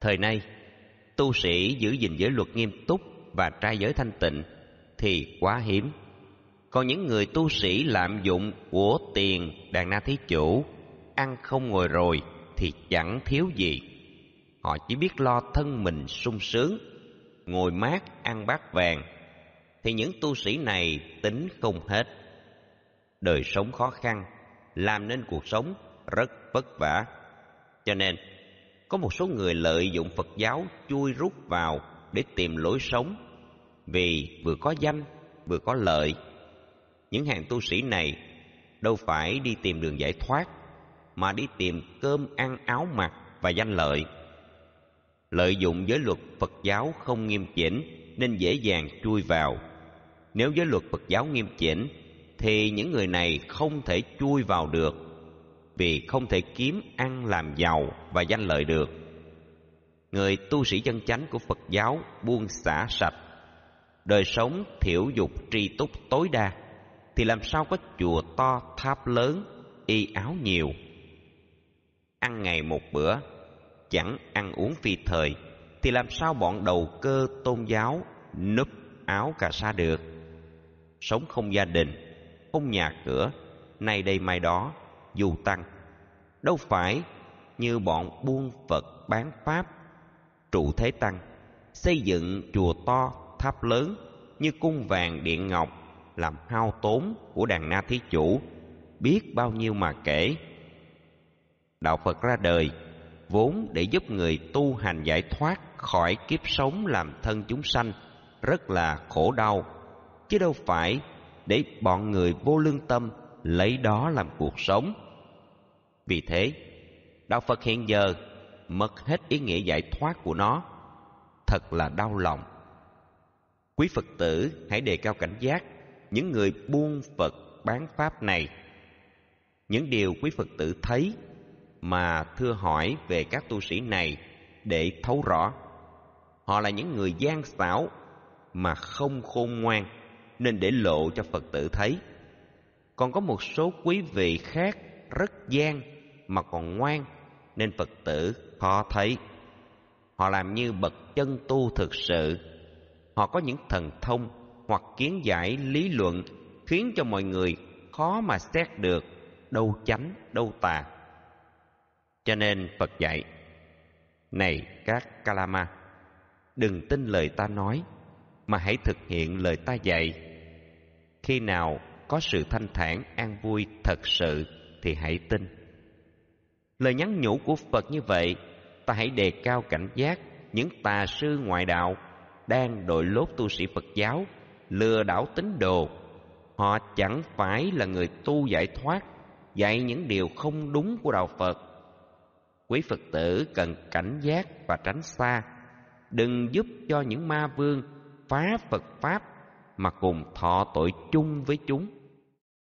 Thời nay, tu sĩ giữ gìn giới luật nghiêm túc và trai giới thanh tịnh thì quá hiếm. Còn những người tu sĩ lạm dụng của tiền đàn na thí chủ, ăn không ngồi rồi thì chẳng thiếu gì. Họ chỉ biết lo thân mình sung sướng, ngồi mát ăn bát vàng, thì những tu sĩ này tính không hết. Đời sống khó khăn, làm nên cuộc sống rất vất vả. Cho nên, có một số người lợi dụng Phật giáo chui rút vào để tìm lối sống vì vừa có danh vừa có lợi. Những hàng tu sĩ này đâu phải đi tìm đường giải thoát mà đi tìm cơm ăn áo mặc và danh lợi. Lợi dụng giới luật Phật giáo không nghiêm chỉnh nên dễ dàng chui vào. Nếu giới luật Phật giáo nghiêm chỉnh thì những người này không thể chui vào được vì không thể kiếm ăn làm giàu và danh lợi được. Người tu sĩ chân chánh của Phật giáo buông xả sạch, đời sống thiểu dục tri túc tối đa, thì làm sao có chùa to tháp lớn, y áo nhiều. Ăn ngày một bữa, chẳng ăn uống phi thời, thì làm sao bọn đầu cơ tôn giáo núp áo cà sa được. Sống không gia đình, không nhà cửa, nay đây mai đó du tăng đâu phải như bọn buôn phật bán pháp trụ thế tăng xây dựng chùa to tháp lớn như cung vàng điện ngọc làm hao tốn của đàn na thí chủ biết bao nhiêu mà kể đạo phật ra đời vốn để giúp người tu hành giải thoát khỏi kiếp sống làm thân chúng sanh rất là khổ đau chứ đâu phải để bọn người vô lương tâm lấy đó làm cuộc sống vì thế, đạo Phật hiện giờ mất hết ý nghĩa giải thoát của nó. Thật là đau lòng. Quý Phật tử hãy đề cao cảnh giác những người buông Phật bán Pháp này. Những điều quý Phật tử thấy mà thưa hỏi về các tu sĩ này để thấu rõ. Họ là những người gian xảo mà không khôn ngoan nên để lộ cho Phật tử thấy. Còn có một số quý vị khác rất gian mà còn ngoan nên phật tử khó thấy họ làm như bậc chân tu thực sự họ có những thần thông hoặc kiến giải lý luận khiến cho mọi người khó mà xét được đâu chánh đâu tà cho nên phật dạy này các kalama đừng tin lời ta nói mà hãy thực hiện lời ta dạy khi nào có sự thanh thản an vui thật sự thì hãy tin lời nhắn nhủ của phật như vậy ta hãy đề cao cảnh giác những tà sư ngoại đạo đang đội lốt tu sĩ phật giáo lừa đảo tín đồ họ chẳng phải là người tu giải thoát dạy những điều không đúng của đạo phật quý phật tử cần cảnh giác và tránh xa đừng giúp cho những ma vương phá phật pháp mà cùng thọ tội chung với chúng